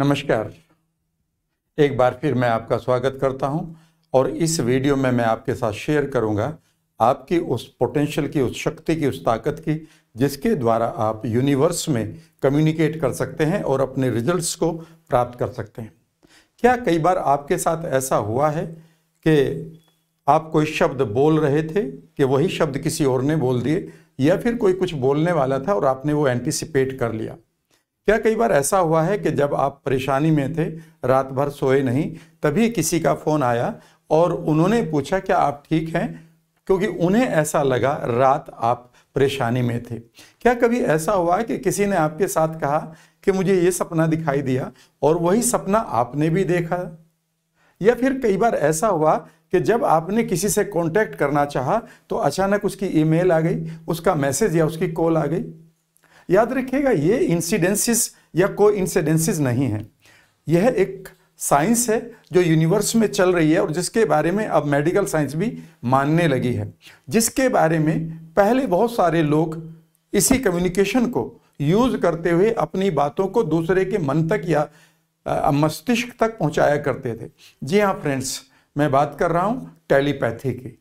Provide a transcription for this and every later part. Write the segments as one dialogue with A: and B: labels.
A: नमस्कार एक बार फिर मैं आपका स्वागत करता हूं और इस वीडियो में मैं आपके साथ शेयर करूंगा आपकी उस पोटेंशियल की उस शक्ति की उस ताकत की जिसके द्वारा आप यूनिवर्स में कम्युनिकेट कर सकते हैं और अपने रिजल्ट्स को प्राप्त कर सकते हैं क्या कई बार आपके साथ ऐसा हुआ है कि आप कोई शब्द बोल रहे थे कि वही शब्द किसी और ने बोल दिए या फिर कोई कुछ बोलने वाला था और आपने वो एंटिसिपेट कर लिया क्या कई बार ऐसा हुआ है कि जब आप परेशानी में थे रात भर सोए नहीं तभी किसी का फ़ोन आया और उन्होंने पूछा क्या आप ठीक हैं क्योंकि उन्हें ऐसा लगा रात आप परेशानी में थे क्या कभी ऐसा हुआ कि किसी ने आपके साथ कहा कि मुझे ये सपना दिखाई दिया और वही सपना आपने भी देखा या फिर कई बार ऐसा हुआ कि जब आपने किसी से कांटेक्ट करना चाहा तो अचानक उसकी ईमेल आ गई उसका मैसेज या उसकी कॉल आ गई याद रखिएगा ये इंसिडेंसिस या को इंसिडेंसिस नहीं है यह एक साइंस है जो यूनिवर्स में चल रही है और जिसके बारे में अब मेडिकल साइंस भी मानने लगी है जिसके बारे में पहले बहुत सारे लोग इसी कम्युनिकेशन को यूज करते हुए अपनी बातों को दूसरे के मन तक या मस्तिष्क तक पहुंचाया करते थे जी हाँ फ्रेंड्स मैं बात कर रहा हूँ टेलीपैथी की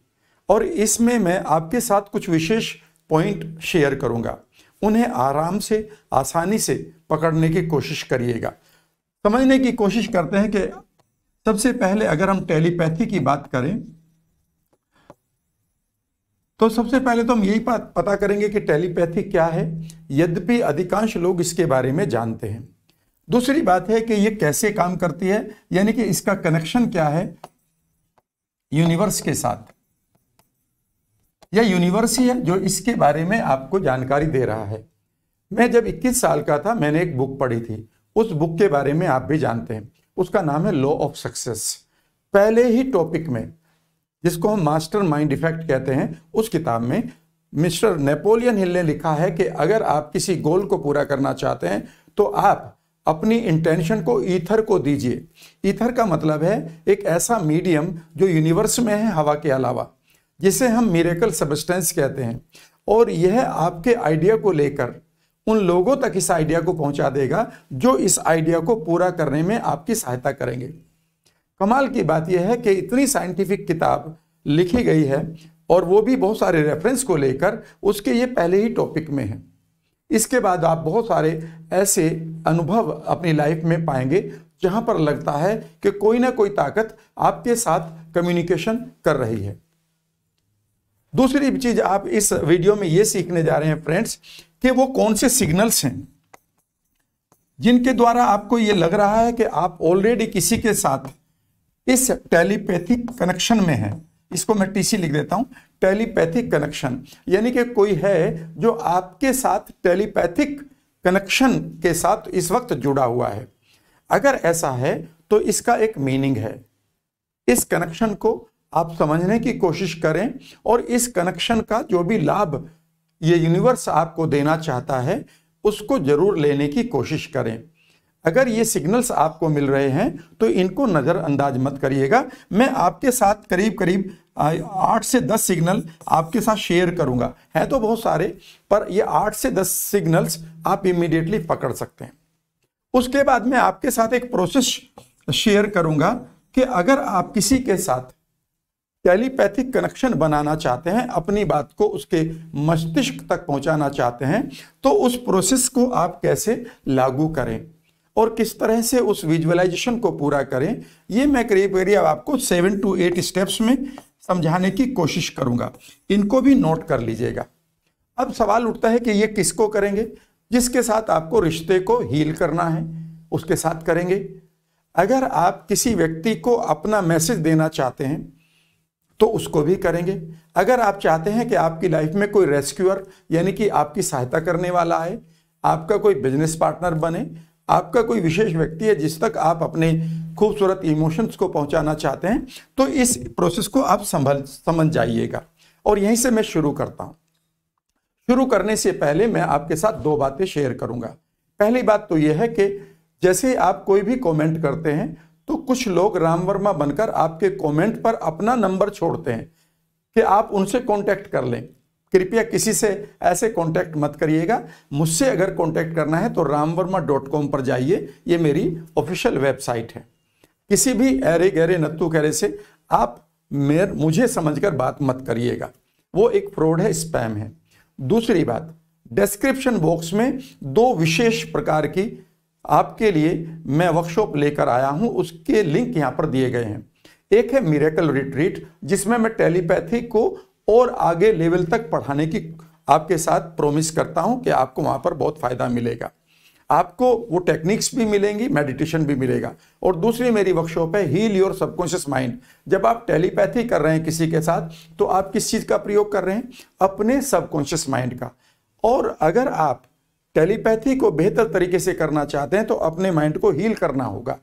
A: और इसमें मैं आपके साथ कुछ विशेष पॉइंट शेयर करूँगा उन्हें आराम से आसानी से पकड़ने की कोशिश करिएगा समझने की कोशिश करते हैं कि सबसे पहले अगर हम टेलीपैथी की बात करें तो सबसे पहले तो हम यही बात पता करेंगे कि टेलीपैथी क्या है यद्यपि अधिकांश लोग इसके बारे में जानते हैं दूसरी बात है कि यह कैसे काम करती है यानी कि इसका कनेक्शन क्या है यूनिवर्स के साथ यह यूनिवर्स ही है जो इसके बारे में आपको जानकारी दे रहा है मैं जब 21 साल का था मैंने एक बुक पढ़ी थी उस बुक के बारे में आप भी जानते हैं उसका नाम है लॉ ऑफ सक्सेस पहले ही टॉपिक में जिसको हम मास्टर माइंड इफेक्ट कहते हैं उस किताब में मिस्टर नेपोलियन हिल ने लिखा है कि अगर आप किसी गोल को पूरा करना चाहते हैं तो आप अपनी इंटेंशन को ईथर को दीजिए ईथर का मतलब है एक ऐसा मीडियम जो यूनिवर्स में है हवा के अलावा जिसे हम मेरेकल सबस्टेंस कहते हैं और यह आपके आइडिया को लेकर उन लोगों तक इस आइडिया को पहुंचा देगा जो इस आइडिया को पूरा करने में आपकी सहायता करेंगे कमाल की बात यह है कि इतनी साइंटिफिक किताब लिखी गई है और वो भी बहुत सारे रेफरेंस को लेकर उसके ये पहले ही टॉपिक में है इसके बाद आप बहुत सारे ऐसे अनुभव अपनी लाइफ में पाएंगे जहाँ पर लगता है कि कोई ना कोई ताकत आपके साथ कम्युनिकेशन कर रही है दूसरी चीज आप इस वीडियो में ये सीखने जा रहे हैं फ्रेंड्स कि वो कौन से सिग्नल्स हैं जिनके द्वारा आपको ये लग रहा है कि आप ऑलरेडी किसी के साथ इस टेलीपैथिक कनेक्शन में हैं इसको मैं टीसी लिख देता हूं टेलीपैथिक कनेक्शन यानी कि कोई है जो आपके साथ टेलीपैथिक कनेक्शन के साथ इस वक्त जुड़ा हुआ है अगर ऐसा है तो इसका एक मीनिंग है इस कनेक्शन को आप समझने की कोशिश करें और इस कनेक्शन का जो भी लाभ ये यूनिवर्स आपको देना चाहता है उसको जरूर लेने की कोशिश करें अगर ये सिग्नल्स आपको मिल रहे हैं तो इनको नज़रअंदाज मत करिएगा मैं आपके साथ करीब करीब आठ से दस सिग्नल आपके साथ शेयर करूंगा है तो बहुत सारे पर ये आठ से दस सिग्नल्स आप इमीडिएटली पकड़ सकते हैं उसके बाद मैं आपके साथ एक प्रोसेस शेयर करूंगा कि अगर आप किसी के साथ टेलीपैथिक कनेक्शन बनाना चाहते हैं अपनी बात को उसके मस्तिष्क तक पहुंचाना चाहते हैं तो उस प्रोसेस को आप कैसे लागू करें और किस तरह से उस विजुअलाइजेशन को पूरा करें ये मैं करीब करीब आपको सेवन टू एट स्टेप्स में समझाने की कोशिश करूंगा इनको भी नोट कर लीजिएगा अब सवाल उठता है कि ये किसको करेंगे जिसके साथ आपको रिश्ते को हील करना है उसके साथ करेंगे अगर आप किसी व्यक्ति को अपना मैसेज देना चाहते हैं तो उसको भी करेंगे अगर आप चाहते हैं कि आपकी लाइफ में कोई रेस्क्यूअर यानी कि आपकी सहायता करने वाला आए आपका कोई बिजनेस पार्टनर बने आपका कोई विशेष व्यक्ति है जिस तक आप अपने खूबसूरत इमोशंस को पहुंचाना चाहते हैं तो इस प्रोसेस को आप संभल समझ जाइएगा और यहीं से मैं शुरू करता हूं शुरू करने से पहले मैं आपके साथ दो बातें शेयर करूंगा पहली बात तो यह है कि जैसे आप कोई भी कमेंट करते हैं तो कुछ लोग राम वर्मा बनकर आपके कमेंट पर अपना नंबर छोड़ते हैं कि आप उनसे कांटेक्ट कर लें कृपया किसी से ऐसे कांटेक्ट मत करिएगा मुझसे अगर कांटेक्ट करना है तो वर्मा डॉट कॉम पर जाइए ये मेरी ऑफिशियल वेबसाइट है किसी भी अरे गहरे नत्तू कहरे से आप मेर मुझे समझकर बात मत करिएगा वो एक फ्रॉड है स्पैम है दूसरी बात डिस्क्रिप्शन बॉक्स में दो विशेष प्रकार की आपके लिए मैं वर्कशॉप लेकर आया हूं उसके लिंक यहां पर दिए गए हैं एक है मिरेकल रिट्रीट जिसमें मैं टेलीपैथी को और आगे लेवल तक पढ़ाने की आपके साथ प्रोमिस करता हूं कि आपको वहां पर बहुत फ़ायदा मिलेगा आपको वो टेक्निक्स भी मिलेंगी मेडिटेशन भी मिलेगा और दूसरी मेरी वर्कशॉप है हील योर सबकॉन्शियस माइंड जब आप टेलीपैथी कर रहे हैं किसी के साथ तो आप किस चीज़ का प्रयोग कर रहे हैं अपने सबकॉन्शियस माइंड का और अगर आप टेलीपैथी को बेहतर तरीके से करना चाहते हैं तो अपने माइंड को हील करना होगा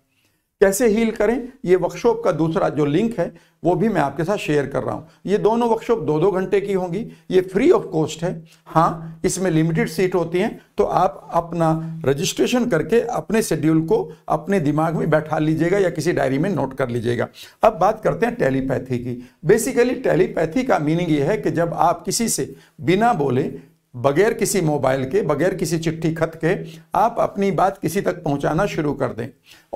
A: कैसे हील करें ये वर्कशॉप का दूसरा जो लिंक है वो भी मैं आपके साथ शेयर कर रहा हूँ ये दोनों वर्कशॉप दो दो घंटे की होंगी ये फ्री ऑफ कॉस्ट है हाँ इसमें लिमिटेड सीट होती हैं तो आप अपना रजिस्ट्रेशन करके अपने शेड्यूल को अपने दिमाग में बैठा लीजिएगा या किसी डायरी में नोट कर लीजिएगा अब बात करते हैं टेलीपैथी की बेसिकली टेलीपैथी का मीनिंग ये है कि जब आप किसी से बिना बोले बगैर किसी मोबाइल के बगैर किसी चिट्ठी खत के आप अपनी बात किसी तक पहुंचाना शुरू कर दें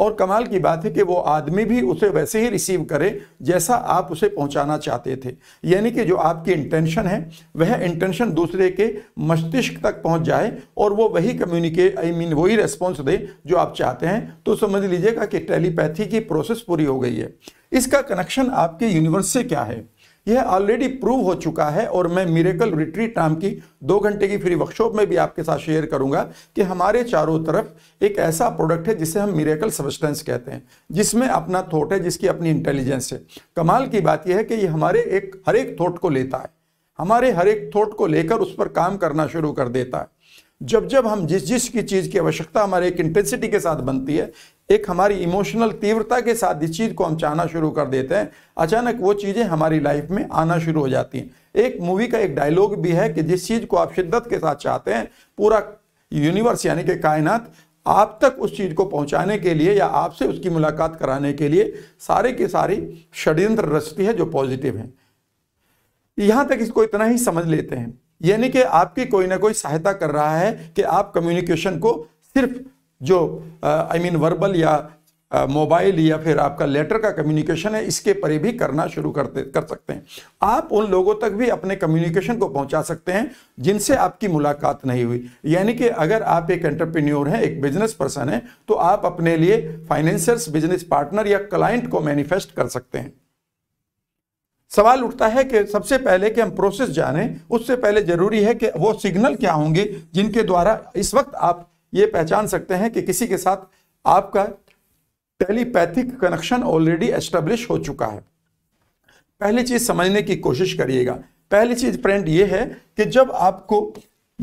A: और कमाल की बात है कि वो आदमी भी उसे वैसे ही रिसीव करे जैसा आप उसे पहुंचाना चाहते थे यानी कि जो आपकी इंटेंशन है वह इंटेंशन दूसरे के मस्तिष्क तक पहुंच जाए और वो वही कम्युनिकेट आई मीन वही रेस्पॉन्स दे जो आप चाहते हैं तो समझ लीजिएगा कि टेलीपैथी की प्रोसेस पूरी हो गई है इसका कनेक्शन आपके यूनिवर्स से क्या है यह ऑलरेडी प्रूव हो चुका है और मैं मिरेकल रिट्रीट नाम की दो घंटे की फ्री वर्कशॉप में भी आपके साथ शेयर करूंगा कि हमारे चारों तरफ एक ऐसा प्रोडक्ट है जिसे हम मिरेकल सबस्टेंस कहते हैं जिसमें अपना थॉट है जिसकी अपनी इंटेलिजेंस है कमाल की बात यह है कि ये हमारे एक हर एक थॉट को लेता है हमारे हर एक थॉट को लेकर उस पर काम करना शुरू कर देता है जब जब हम जिस जिस की चीज़ की आवश्यकता हमारे एक इंटेंसिटी के साथ बनती है एक हमारी इमोशनल तीव्रता के साथ जिस चीज़ को हम चाहना शुरू कर देते हैं अचानक वो चीज़ें हमारी लाइफ में आना शुरू हो जाती हैं एक मूवी का एक डायलॉग भी है कि जिस चीज़ को आप शिद्दत के साथ चाहते हैं पूरा यूनिवर्स यानी कि कायनात आप तक उस चीज़ को पहुंचाने के लिए या आपसे उसकी मुलाकात कराने के लिए सारे के सारी षड्यंत्र रचती है जो पॉजिटिव हैं यहाँ तक इसको इतना ही समझ लेते हैं यानी कि आपकी कोई ना कोई सहायता कर रहा है कि आप कम्युनिकेशन को सिर्फ जो आई मीन वर्बल या मोबाइल या फिर आपका लेटर का कम्युनिकेशन है इसके परे भी करना शुरू करते कर सकते हैं आप उन लोगों तक भी अपने कम्युनिकेशन को पहुंचा सकते हैं जिनसे आपकी मुलाकात नहीं हुई यानी कि अगर आप एक एंटरप्रेन्योर हैं एक बिजनेस पर्सन हैं तो आप अपने लिए फाइनेंसर्स बिजनेस पार्टनर या क्लाइंट को मैनिफेस्ट कर सकते हैं सवाल उठता है कि सबसे पहले कि हम प्रोसेस जाने उससे पहले जरूरी है कि वो सिग्नल क्या होंगे जिनके द्वारा इस वक्त आप ये पहचान सकते हैं कि किसी के साथ आपका टेलीपैथिक कनेक्शन ऑलरेडी एस्टेब्लिश हो चुका है पहली चीज समझने की कोशिश करिएगा पहली चीज फ्रेंड ये है कि जब आपको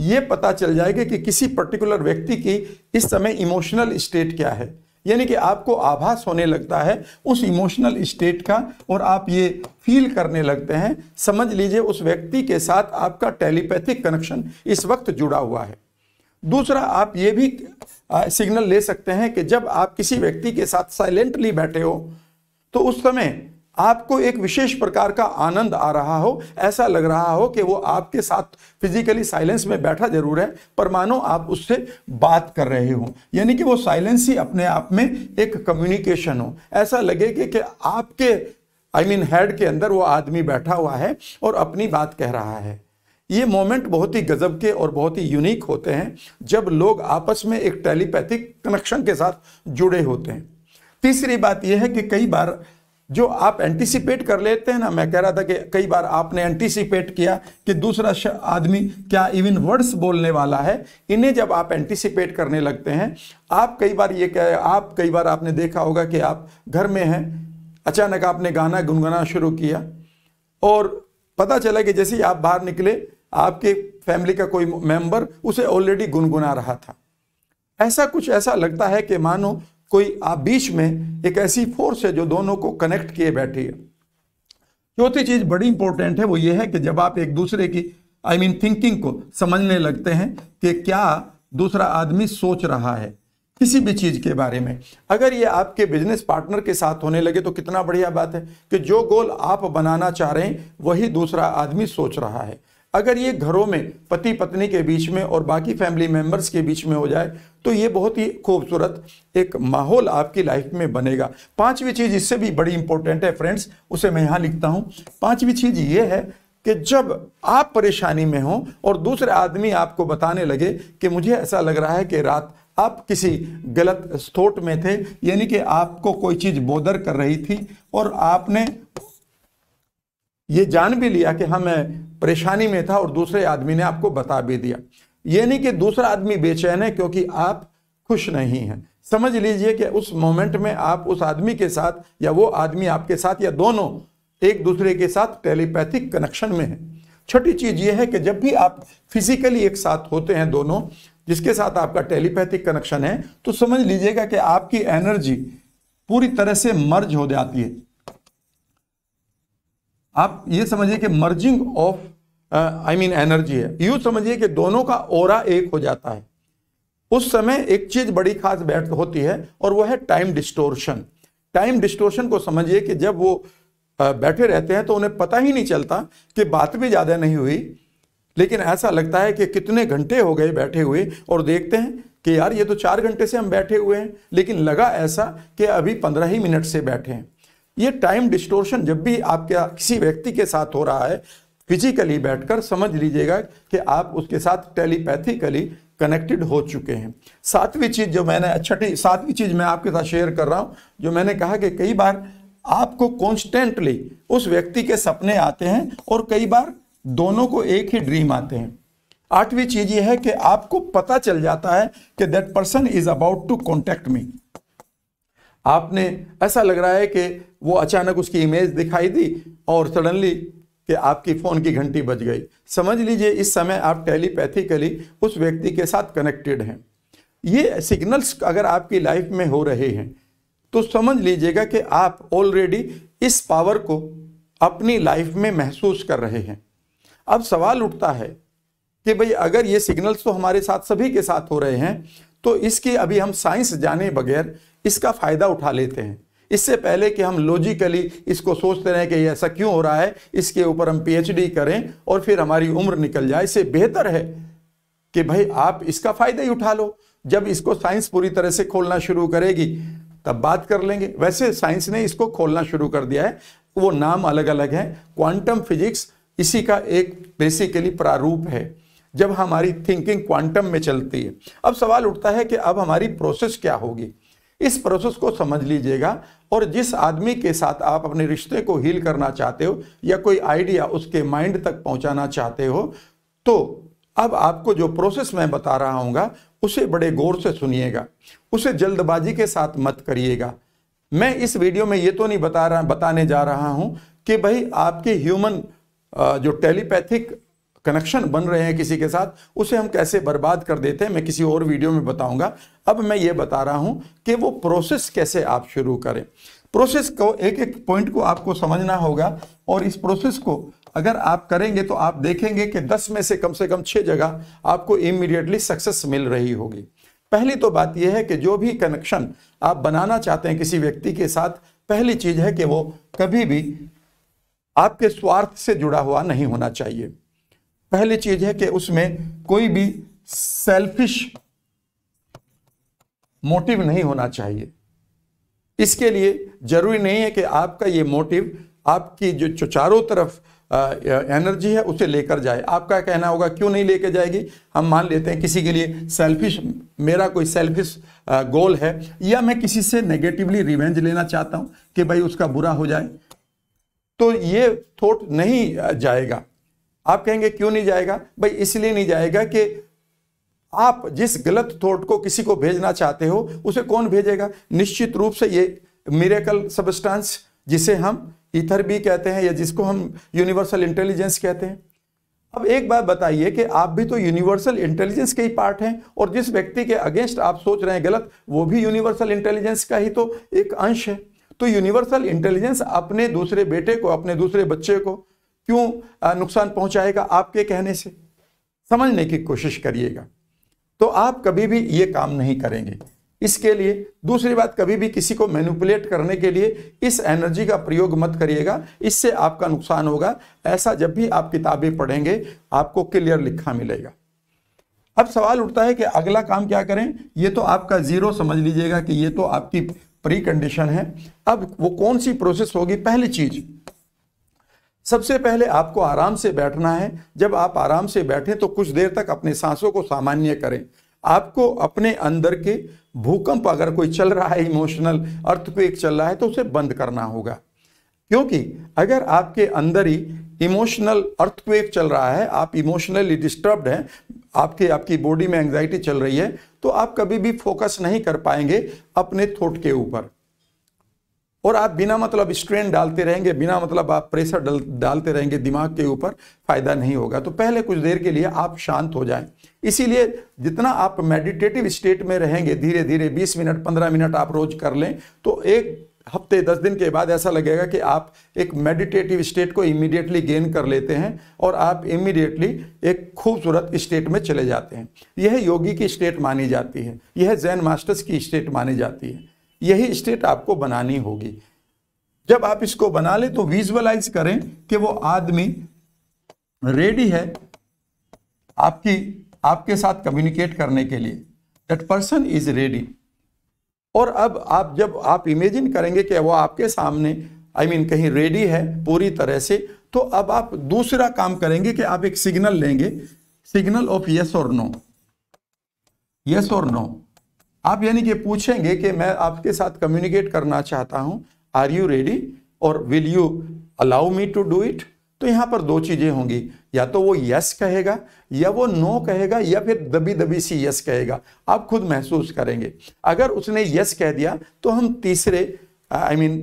A: ये पता चल जाएगा कि किसी पर्टिकुलर व्यक्ति की इस समय इमोशनल स्टेट क्या है यानी कि आपको आभास होने लगता है उस इमोशनल स्टेट का और आप ये फील करने लगते हैं समझ लीजिए उस व्यक्ति के साथ आपका टेलीपैथिक कनेक्शन इस वक्त जुड़ा हुआ है दूसरा आप ये भी सिग्नल ले सकते हैं कि जब आप किसी व्यक्ति के साथ साइलेंटली बैठे हो तो उस समय आपको एक विशेष प्रकार का आनंद आ रहा हो ऐसा लग रहा हो कि वो आपके साथ फिजिकली साइलेंस में बैठा जरूर है पर मानो आप उससे बात कर रहे हो यानी कि वो साइलेंस ही अपने आप में एक कम्युनिकेशन हो ऐसा लगे कि, कि आपके आई मीन हेड के अंदर वो आदमी बैठा हुआ है और अपनी बात कह रहा है ये मोमेंट बहुत ही गजब के और बहुत ही यूनिक होते हैं जब लोग आपस में एक टेलीपैथिक कनेक्शन के साथ जुड़े होते हैं तीसरी बात यह है कि कई बार जो आप एंटिसिपेट कर लेते हैं ना मैं कह रहा था कि कई बार आपने एंटिसिपेट किया कि दूसरा आदमी क्या इवन वर्ड्स बोलने वाला है इन्हें जब आप एंटिसिपेट करने लगते हैं आप कई बार ये कह आप कई बार आपने देखा होगा कि आप घर में हैं अचानक आपने गाना गुनगुना शुरू किया और पता चला कि जैसे ही आप बाहर निकले आपके फैमिली का कोई मेंबर उसे ऑलरेडी गुनगुना रहा था ऐसा कुछ ऐसा लगता है कि मानो कोई आप बीच में एक ऐसी फोर्स है जो दोनों को कनेक्ट किए बैठी है चौथी चीज़ बड़ी इंपॉर्टेंट है वो ये है कि जब आप एक दूसरे की आई मीन थिंकिंग को समझने लगते हैं कि क्या दूसरा आदमी सोच रहा है किसी भी चीज़ के बारे में अगर ये आपके बिजनेस पार्टनर के साथ होने लगे तो कितना बढ़िया बात है कि जो गोल आप बनाना चाह रहे हैं वही दूसरा आदमी सोच रहा है अगर ये घरों में पति पत्नी के बीच में और बाकी फैमिली मेम्बर्स के बीच में हो जाए तो ये बहुत ही खूबसूरत एक माहौल आपकी लाइफ में बनेगा पांचवी चीज़ इससे भी बड़ी इंपॉर्टेंट है फ्रेंड्स उसे मैं यहाँ लिखता हूँ पांचवी चीज़ ये है कि जब आप परेशानी में हों और दूसरे आदमी आपको बताने लगे कि मुझे ऐसा लग रहा है कि रात आप किसी गलत स्थोट में थे यानी कि आपको कोई चीज़ बोदर कर रही थी और आपने ये जान भी लिया कि हमें हाँ, परेशानी में था और दूसरे आदमी ने आपको बता भी दिया ये नहीं कि दूसरा आदमी बेचैन है क्योंकि आप खुश नहीं हैं समझ लीजिए कि उस मोमेंट में आप उस आदमी के साथ या वो आदमी आपके साथ या दोनों एक दूसरे के साथ टेलीपैथिक कनेक्शन में है छठी चीज़ ये है कि जब भी आप फिजिकली एक साथ होते हैं दोनों जिसके साथ आपका टेलीपैथिक कनेक्शन है तो समझ लीजिएगा कि आपकी एनर्जी पूरी तरह से मर्ज हो जाती है आप ये समझिए कि merging of I mean energy है यू समझिए कि दोनों का ओरा एक हो जाता है उस समय एक चीज बड़ी खास बैठ होती है और वह है टाइम डिस्टोर्शन टाइम डिस्टोर्शन को समझिए कि जब वो बैठे रहते हैं तो उन्हें पता ही नहीं चलता कि बात भी ज़्यादा नहीं हुई लेकिन ऐसा लगता है कि कितने घंटे हो गए बैठे हुए और देखते हैं कि यार ये तो चार घंटे से हम बैठे हुए हैं लेकिन लगा ऐसा कि अभी पंद्रह ही मिनट से बैठे हैं ये टाइम डिस्टोर्शन जब भी आपके किसी व्यक्ति के साथ हो रहा है फिजिकली बैठकर समझ लीजिएगा कि आप उसके साथ टेलीपैथिकली कनेक्टेड हो चुके हैं सातवीं चीज़ जो मैंने छठी अच्छा सातवीं चीज़ मैं आपके साथ शेयर कर रहा हूँ जो मैंने कहा कि कई बार आपको कॉन्स्टेंटली उस व्यक्ति के सपने आते हैं और कई बार दोनों को एक ही ड्रीम आते हैं आठवीं चीज़ यह है कि आपको पता चल जाता है कि that person is about to contact me आपने ऐसा लग रहा है कि वो अचानक उसकी इमेज दिखाई दी और सडनली कि आपकी फ़ोन की घंटी बज गई समझ लीजिए इस समय आप टेलीपैथिकली उस व्यक्ति के साथ कनेक्टेड हैं ये सिग्नल्स अगर आपकी लाइफ में हो रहे हैं तो समझ लीजिएगा कि आप ऑलरेडी इस पावर को अपनी लाइफ में महसूस कर रहे हैं अब सवाल उठता है कि भाई अगर ये सिग्नल्स तो हमारे साथ सभी के साथ हो रहे हैं तो इसकी अभी हम साइंस जाने बगैर इसका फ़ायदा उठा लेते हैं इससे पहले कि हम लॉजिकली इसको सोचते रहें कि ऐसा क्यों हो रहा है इसके ऊपर हम पीएचडी करें और फिर हमारी उम्र निकल जाए इससे बेहतर है कि भाई आप इसका फ़ायदा ही उठा लो जब इसको साइंस पूरी तरह से खोलना शुरू करेगी तब बात कर लेंगे वैसे साइंस ने इसको खोलना शुरू कर दिया है वो नाम अलग अलग है क्वांटम फिजिक्स इसी का एक बेसिकली प्रारूप है जब हमारी थिंकिंग क्वांटम में चलती है अब सवाल उठता है कि अब हमारी प्रोसेस क्या होगी इस प्रोसेस को समझ लीजिएगा और जिस आदमी के साथ आप अपने रिश्ते को हील करना चाहते हो या कोई आइडिया उसके माइंड तक पहुंचाना चाहते हो तो अब आपको जो प्रोसेस मैं बता रहा हूँ उसे बड़े गौर से सुनिएगा उसे जल्दबाजी के साथ मत करिएगा मैं इस वीडियो में ये तो नहीं बता रहा बताने जा रहा हूँ कि भाई आपकी ह्यूमन जो टेलीपैथिक कनेक्शन बन रहे हैं किसी के साथ उसे हम कैसे बर्बाद कर देते हैं मैं किसी और वीडियो में बताऊंगा अब मैं ये बता रहा हूं कि वो प्रोसेस कैसे आप शुरू करें प्रोसेस को एक एक पॉइंट को आपको समझना होगा और इस प्रोसेस को अगर आप करेंगे तो आप देखेंगे कि 10 में से कम से कम 6 जगह आपको इमीडिएटली सक्सेस मिल रही होगी पहली तो बात यह है कि जो भी कनेक्शन आप बनाना चाहते हैं किसी व्यक्ति के साथ पहली चीज है कि वो कभी भी आपके स्वार्थ से जुड़ा हुआ नहीं होना चाहिए पहली चीज है कि उसमें कोई भी सेल्फिश मोटिव नहीं होना चाहिए इसके लिए जरूरी नहीं है कि आपका ये मोटिव आपकी जो चारों तरफ एनर्जी है उसे लेकर जाए आपका कहना होगा क्यों नहीं लेकर जाएगी हम मान लेते हैं किसी के लिए सेल्फिश मेरा कोई सेल्फिश गोल है या मैं किसी से नेगेटिवली रिवेंज लेना चाहता हूं कि भाई उसका बुरा हो जाए तो ये थॉट नहीं जाएगा आप कहेंगे क्यों नहीं जाएगा भाई इसलिए नहीं जाएगा कि आप जिस गलत थॉट को किसी को भेजना चाहते हो उसे कौन भेजेगा निश्चित रूप से ये मिरेकल सबस्टांस जिसे हम इथर भी कहते हैं या जिसको हम यूनिवर्सल इंटेलिजेंस कहते हैं अब एक बात बताइए कि आप भी तो यूनिवर्सल इंटेलिजेंस के ही पार्ट हैं और जिस व्यक्ति के अगेंस्ट आप सोच रहे हैं गलत वो भी यूनिवर्सल इंटेलिजेंस का ही तो एक अंश है तो यूनिवर्सल इंटेलिजेंस अपने दूसरे बेटे को अपने दूसरे बच्चे को क्यों नुकसान पहुंचाएगा आपके कहने से समझने की कोशिश करिएगा तो आप कभी भी ये काम नहीं करेंगे इसके लिए दूसरी बात कभी भी किसी को मैनिपुलेट करने के लिए इस एनर्जी का प्रयोग मत करिएगा इससे आपका नुकसान होगा ऐसा जब भी आप किताबें पढ़ेंगे आपको क्लियर लिखा मिलेगा अब सवाल उठता है कि अगला काम क्या करें ये तो आपका ज़ीरो समझ लीजिएगा कि ये तो आपकी प्री कंडीशन है अब वो कौन सी प्रोसेस होगी पहली चीज़ सबसे पहले आपको आराम से बैठना है जब आप आराम से बैठें तो कुछ देर तक अपने सांसों को सामान्य करें आपको अपने अंदर के भूकंप अगर कोई चल रहा है इमोशनल अर्थक्वेक चल रहा है तो उसे बंद करना होगा क्योंकि अगर आपके अंदर ही इमोशनल अर्थक्वेक चल रहा है आप इमोशनली डिस्टर्ब्ड हैं आपके आपकी बॉडी में एंग्जाइटी चल रही है तो आप कभी भी फोकस नहीं कर पाएंगे अपने थॉट के ऊपर और आप बिना मतलब स्ट्रेन डालते रहेंगे बिना मतलब आप प्रेशर डाल, डालते रहेंगे दिमाग के ऊपर फायदा नहीं होगा तो पहले कुछ देर के लिए आप शांत हो जाएं इसीलिए जितना आप मेडिटेटिव स्टेट में रहेंगे धीरे धीरे 20 मिनट 15 मिनट आप रोज कर लें तो एक हफ्ते दस दिन के बाद ऐसा लगेगा कि आप एक मेडिटेटिव स्टेट को इमीडिएटली गेन कर लेते हैं और आप इमीडिएटली एक खूबसूरत स्टेट में चले जाते हैं यह योगी की स्टेट मानी जाती है यह जैन मास्टर्स की स्टेट मानी जाती है यही स्टेट आपको बनानी होगी जब आप इसको बना ले तो विजुअलाइज करें कि वो आदमी रेडी है आपकी आपके साथ कम्युनिकेट करने के लिए दैट पर्सन इज रेडी और अब आप जब आप इमेजिन करेंगे कि वो आपके सामने आई I मीन mean, कहीं रेडी है पूरी तरह से तो अब आप दूसरा काम करेंगे कि आप एक सिग्नल लेंगे सिग्नल ऑफ यस और नो यस और नो आप यानी कि पूछेंगे कि मैं आपके साथ कम्युनिकेट करना चाहता हूँ आर यू रेडी और will you allow me to do it तो यहां पर दो चीज़ें होंगी या तो वो यस कहेगा या वो नो कहेगा या फिर दबी दबी सी यस कहेगा आप खुद महसूस करेंगे अगर उसने यस कह दिया तो हम तीसरे आई मीन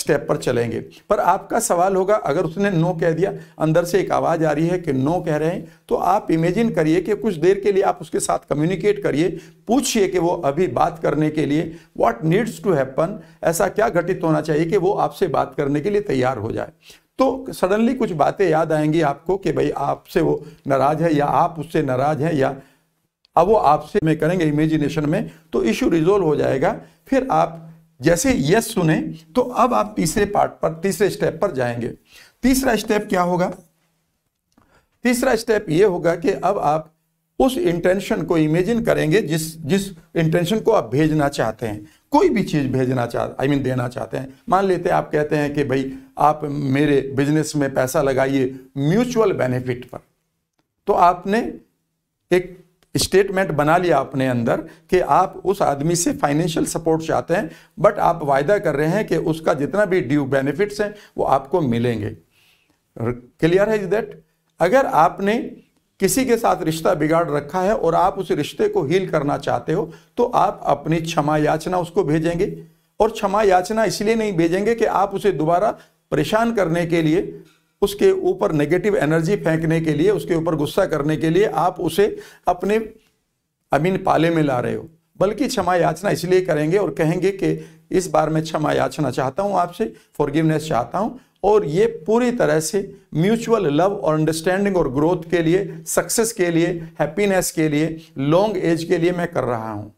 A: स्टेप पर चलेंगे पर आपका सवाल होगा अगर उसने नो कह दिया अंदर से एक आवाज़ आ रही है कि नो कह रहे हैं तो आप इमेजिन करिए कि कुछ देर के लिए आप उसके साथ कम्युनिकेट करिए पूछिए कि वो अभी बात करने के लिए व्हाट नीड्स टू हैपन ऐसा क्या घटित होना चाहिए कि वो आपसे बात करने के लिए तैयार हो जाए तो सडनली कुछ बातें याद आएंगी आपको कि भाई आपसे वो नाराज़ है या आप उससे नाराज़ हैं या अब वो आपसे में करेंगे इमेजिनेशन में तो इशू रिजोल्व हो जाएगा फिर आप जैसे यस सुने तो अब आप तीसरे पार्ट पर तीसरे स्टेप पर जाएंगे तीसरा स्टेप क्या होगा तीसरा स्टेप यह होगा कि अब आप उस इंटेंशन को इमेजिन करेंगे जिस जिस इंटेंशन को आप भेजना चाहते हैं कोई भी चीज़ भेजना चाह आई I मीन mean, देना चाहते हैं मान लेते हैं आप कहते हैं कि भाई आप मेरे बिजनेस में पैसा लगाइए म्यूचुअल बेनिफिट पर तो आपने एक स्टेटमेंट बना लिया अपने अंदर कि आप उस आदमी से फाइनेंशियल सपोर्ट चाहते हैं बट आप वायदा कर रहे हैं कि उसका जितना भी ड्यू बेनिफिट्स हैं वो आपको मिलेंगे क्लियर है इज दैट अगर आपने किसी के साथ रिश्ता बिगाड़ रखा है और आप उस रिश्ते को हील करना चाहते हो तो आप अपनी क्षमा याचना उसको भेजेंगे और क्षमा याचना इसलिए नहीं भेजेंगे कि आप उसे दोबारा परेशान करने के लिए उसके ऊपर नेगेटिव एनर्जी फेंकने के लिए उसके ऊपर गुस्सा करने के लिए आप उसे अपने आई मीन पाले में ला रहे हो बल्कि क्षमा याचना इसलिए करेंगे और कहेंगे कि इस बार मैं क्षमा याचना चाहता हूँ आपसे फॉरगिवनेस चाहता हूँ और ये पूरी तरह से म्यूचुअल लव और अंडरस्टैंडिंग और ग्रोथ के लिए सक्सेस के लिए हैप्पीनेस के लिए लॉन्ग एज के लिए मैं कर रहा हूँ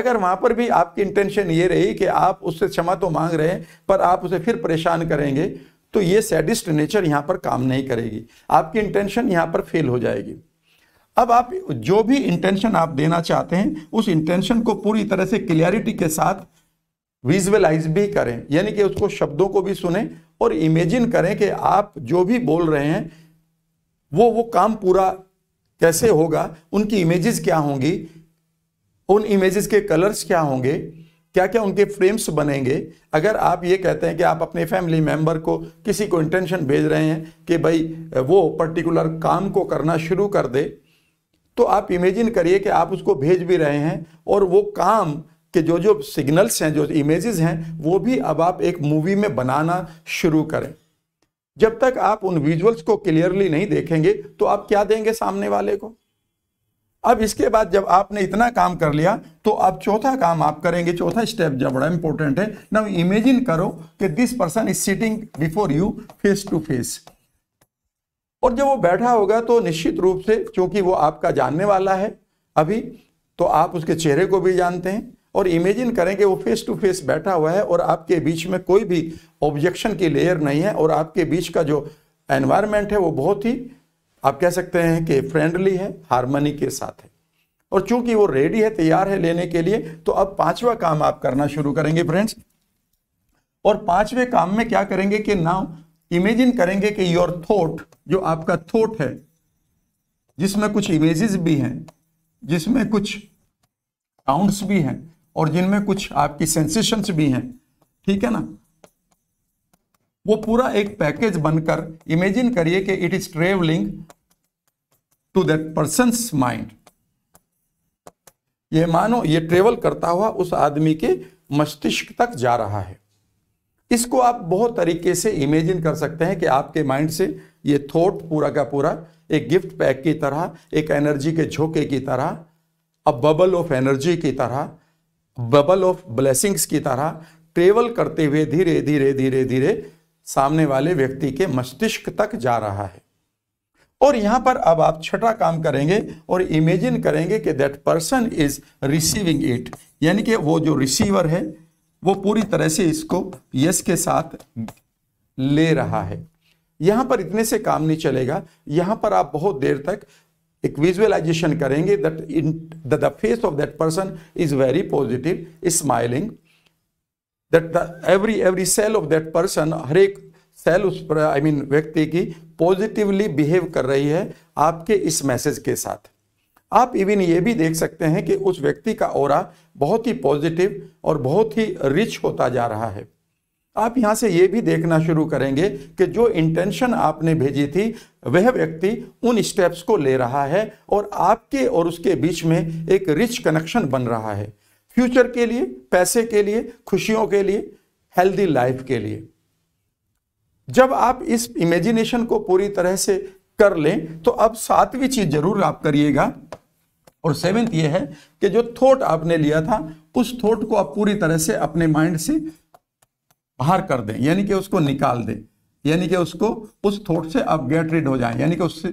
A: अगर वहाँ पर भी आपकी इंटेंशन ये रही कि आप उससे क्षमा तो मांग रहे हैं पर आप उसे फिर परेशान करेंगे तो ये सैडिस्ट नेचर यहाँ पर काम नहीं करेगी आपकी इंटेंशन यहाँ पर फेल हो जाएगी अब आप जो भी इंटेंशन आप देना चाहते हैं उस इंटेंशन को पूरी तरह से क्लियरिटी के साथ विजुअलाइज भी करें यानी कि उसको शब्दों को भी सुने और इमेजिन करें कि आप जो भी बोल रहे हैं वो वो काम पूरा कैसे होगा उनकी इमेजेस क्या होंगी उन इमेजेस के कलर्स क्या होंगे क्या क्या उनके फ्रेम्स बनेंगे अगर आप ये कहते हैं कि आप अपने फैमिली मेम्बर को किसी को इंटेंशन भेज रहे हैं कि भाई वो पर्टिकुलर काम को करना शुरू कर दे तो आप इमेजिन करिए कि आप उसको भेज भी रहे हैं और वो काम के जो जो सिग्नल्स हैं जो इमेजेस हैं वो भी अब आप एक मूवी में बनाना शुरू करें जब तक आप उन विजुअल्स को क्लियरली नहीं देखेंगे तो आप क्या देंगे सामने वाले को अब इसके बाद जब आपने इतना काम कर लिया तो अब चौथा काम आप करेंगे चौथा स्टेप जब बड़ा इंपॉर्टेंट है नाउ इमेजिन करो कि this person is sitting before you face to face और जब वो बैठा होगा तो निश्चित रूप से क्योंकि वो आपका जानने वाला है अभी तो आप उसके चेहरे को भी जानते हैं और इमेजिन करें कि वो फेस टू फेस बैठा हुआ है और आपके बीच में कोई भी ऑब्जेक्शन की लेयर नहीं है और आपके बीच का जो एनवायरमेंट है वो बहुत ही आप कह सकते हैं कि फ्रेंडली है हारमोनी के साथ है और चूंकि वो रेडी है तैयार है लेने के लिए तो अब पांचवा काम आप करना शुरू करेंगे फ्रेंड्स और पांचवें काम में क्या करेंगे कि नाउ इमेजिन करेंगे कि योर थॉट जो आपका थॉट है जिसमें कुछ इमेजेस भी हैं जिसमें कुछ साउंड्स भी हैं और जिनमें कुछ आपकी सेंसेशंस भी हैं ठीक है ना वो पूरा एक पैकेज बनकर इमेजिन करिए कि it is travelling to that person mind ये मानो ये ट्रेवल करता हुआ उस आदमी के मस्तिष्क तक जा रहा है इसको आप बहुत तरीके से इमेजिन कर सकते हैं कि आपके माइंड से ये थॉट पूरा का पूरा एक गिफ्ट पैक की तरह एक एनर्जी के झोंके की तरह अ बबल ऑफ एनर्जी की तरह बबल ऑफ ब्लेसिंग्स की तरह ट्रेवल करते हुए धीरे धीरे धीरे धीरे सामने वाले व्यक्ति के मस्तिष्क तक जा रहा है और यहां पर अब आप छठा काम करेंगे और इमेजिन करेंगे कि that person is receiving it यानी कि वो जो रिसीवर है वो पूरी तरह से इसको यस के साथ ले रहा है यहां पर इतने से काम नहीं चलेगा यहां पर आप बहुत देर तक एक विजुअलाइजेशन करेंगे that in the face of that person is very positive smiling that every every every cell of that हर एक सेल उस पर आई मीन व्यक्ति की पॉजिटिवली बिहेव कर रही है आपके इस मैसेज के साथ आप इवन ये भी देख सकते हैं कि उस व्यक्ति का और बहुत ही पॉजिटिव और बहुत ही रिच होता जा रहा है आप यहाँ से ये भी देखना शुरू करेंगे कि जो इंटेंशन आपने भेजी थी वह व्यक्ति उन स्टेप्स को ले रहा है और आपके और उसके बीच में एक रिच कनेक्शन बन रहा है फ्यूचर के लिए पैसे के लिए खुशियों के लिए हेल्दी लाइफ के लिए जब आप इस इमेजिनेशन को पूरी तरह से कर लें तो अब सातवीं चीज जरूर आप करिएगा और सेवेंथ ये है कि जो थॉट आपने लिया था उस थॉट को आप पूरी तरह से अपने माइंड से बाहर कर दें यानी कि उसको निकाल दें यानी कि उसको उस थॉट से आप गेट रिड हो जाएं यानी कि उस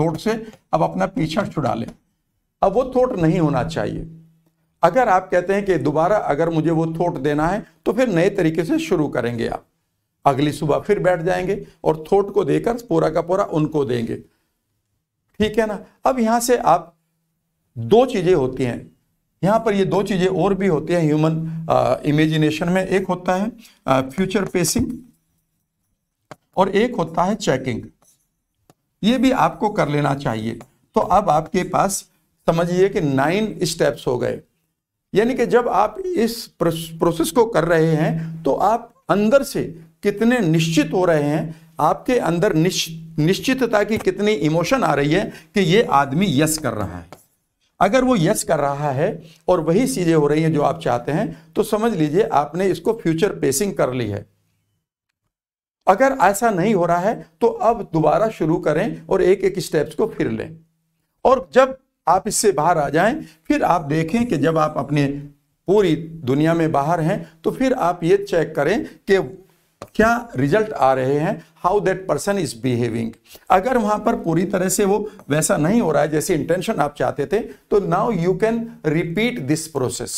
A: थॉट से अब अपना पीछा छुड़ा लें अब वो थॉट नहीं होना चाहिए अगर आप कहते हैं कि दोबारा अगर मुझे वो थोट देना है तो फिर नए तरीके से शुरू करेंगे आप अगली सुबह फिर बैठ जाएंगे और थोट को देकर पूरा का पूरा उनको देंगे ठीक है ना अब यहां से आप दो चीजें होती हैं यहां पर ये दो चीज़ें और भी होती हैं ह्यूमन इमेजिनेशन में एक होता है फ्यूचर पेसिंग और एक होता है चेकिंग ये भी आपको कर लेना चाहिए तो अब आपके पास समझिए कि नाइन स्टेप्स हो गए यानी कि जब आप इस प्रोसेस को कर रहे हैं तो आप अंदर से कितने निश्चित हो रहे हैं आपके अंदर निश्चितता की कितनी इमोशन आ रही है कि ये आदमी यस कर रहा है अगर वो यस कर रहा है और वही चीज़ें हो रही हैं जो आप चाहते हैं तो समझ लीजिए आपने इसको फ्यूचर पेसिंग कर ली है अगर ऐसा नहीं हो रहा है तो अब दोबारा शुरू करें और एक एक स्टेप्स को फिर लें और जब आप इससे बाहर आ जाएं फिर आप देखें कि जब आप अपने पूरी दुनिया में बाहर हैं तो फिर आप ये चेक करें कि क्या रिजल्ट आ रहे हैं how that person is behaving अगर वहां पर पूरी तरह से वो वैसा नहीं हो रहा है जैसे इंटेंशन आप चाहते थे तो now you can repeat this process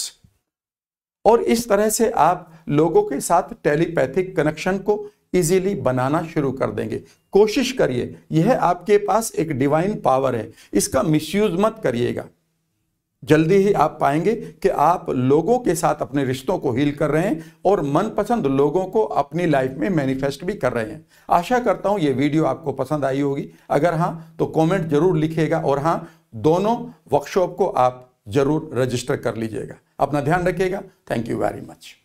A: और इस तरह से आप लोगों के साथ टेलीपैथिक कनेक्शन को इजीली बनाना शुरू कर देंगे कोशिश करिए यह आपके पास एक डिवाइन पावर है इसका मिसयूज मत करिएगा जल्दी ही आप पाएंगे कि आप लोगों के साथ अपने रिश्तों को हील कर रहे हैं और मनपसंद लोगों को अपनी लाइफ में मैनिफेस्ट भी कर रहे हैं आशा करता हूं ये वीडियो आपको पसंद आई होगी अगर हाँ तो कमेंट जरूर लिखिएगा और हाँ दोनों वर्कशॉप को आप जरूर रजिस्टर कर लीजिएगा अपना ध्यान रखिएगा थैंक यू वेरी मच